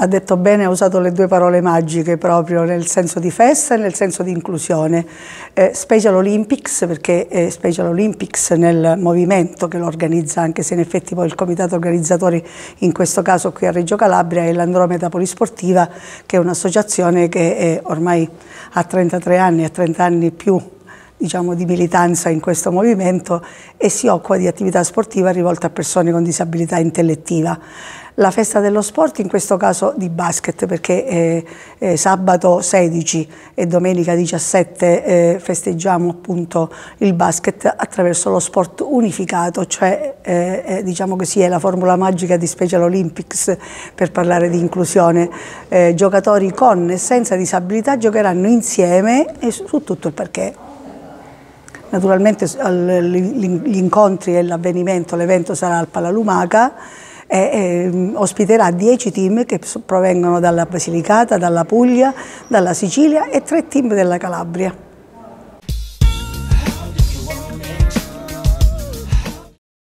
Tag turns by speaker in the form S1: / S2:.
S1: ha detto bene, ha usato le due parole magiche proprio nel senso di festa e nel senso di inclusione. Eh, Special Olympics, perché eh, Special Olympics nel movimento che lo organizza, anche se in effetti poi il comitato organizzatore in questo caso qui a Reggio Calabria è l'Andromeda Polisportiva, che è un'associazione che ormai ha 33 anni, ha 30 anni più diciamo, di militanza in questo movimento e si occupa di attività sportiva rivolta a persone con disabilità intellettiva. La festa dello sport, in questo caso di basket, perché eh, eh, sabato 16 e domenica 17 eh, festeggiamo appunto il basket attraverso lo sport unificato, cioè eh, eh, diciamo che sì, è la formula magica di Special Olympics per parlare di inclusione. Eh, giocatori con e senza disabilità giocheranno insieme e su tutto il perché. Naturalmente gli incontri e l'avvenimento, l'evento sarà al Palalumaca e, e, ehm, ospiterà 10 team che provengono dalla Basilicata, dalla Puglia, dalla Sicilia e 3 team della Calabria.